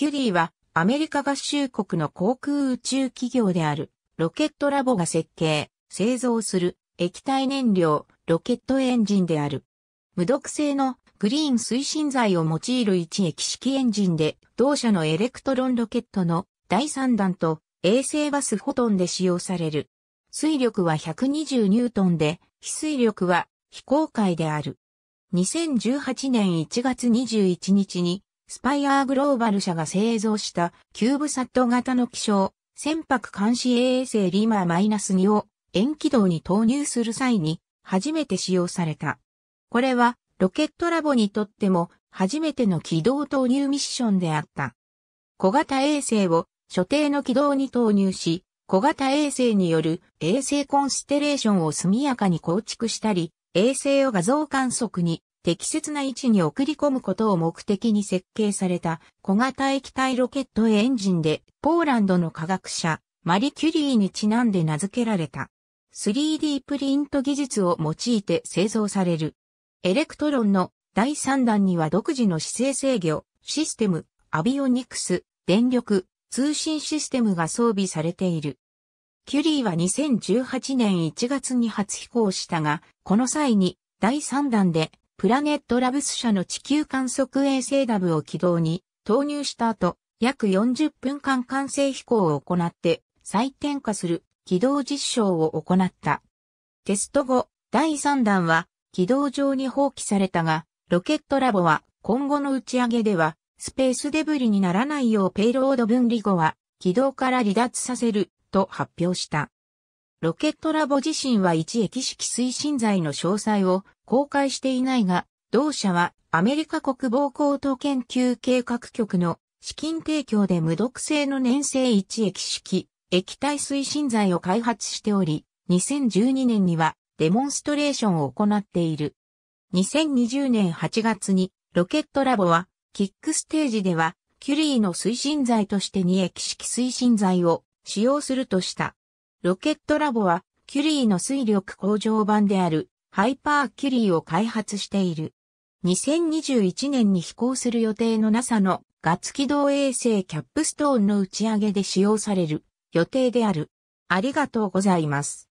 キュリーはアメリカ合衆国の航空宇宙企業であるロケットラボが設計、製造する液体燃料、ロケットエンジンである。無毒性のグリーン推進剤を用いる一液式エンジンで同社のエレクトロンロケットの第3弾と衛星バスフォトンで使用される。水力は120ニュートンで、非水力は非公開である。2018年1月21日にスパイアーグローバル社が製造したキューブサット型の気象、船舶監視衛星リマー -2 を遠軌道に投入する際に初めて使用された。これはロケットラボにとっても初めての軌道投入ミッションであった。小型衛星を所定の軌道に投入し、小型衛星による衛星コンステレーションを速やかに構築したり、衛星を画像観測に適切な位置に送り込むことを目的に設計された小型液体ロケットエンジンで、ポーランドの科学者、マリ・キュリーにちなんで名付けられた。3D プリント技術を用いて製造される。エレクトロンの第3弾には独自の姿勢制御、システム、アビオニクス、電力、通信システムが装備されている。キュリーは2018年1月に初飛行したが、この際に第3弾でプラネットラブス社の地球観測衛星ダブを軌道に投入した後、約40分間完成飛行を行って再点火する軌道実証を行った。テスト後、第3弾は軌道上に放棄されたが、ロケットラボは今後の打ち上げではスペースデブリにならないようペイロード分離後は軌道から離脱させると発表した。ロケットラボ自身は一液式推進剤の詳細を公開していないが、同社はアメリカ国防高等研究計画局の資金提供で無毒性の粘性一液式液体推進剤を開発しており、2012年にはデモンストレーションを行っている。2020年8月にロケットラボはキックステージではキュリーの推進剤として二液式推進剤を使用するとした。ロケットラボは、キュリーの水力向上版である、ハイパーキュリーを開発している。2021年に飛行する予定の NASA のガツ軌道衛星キャップストーンの打ち上げで使用される予定である。ありがとうございます。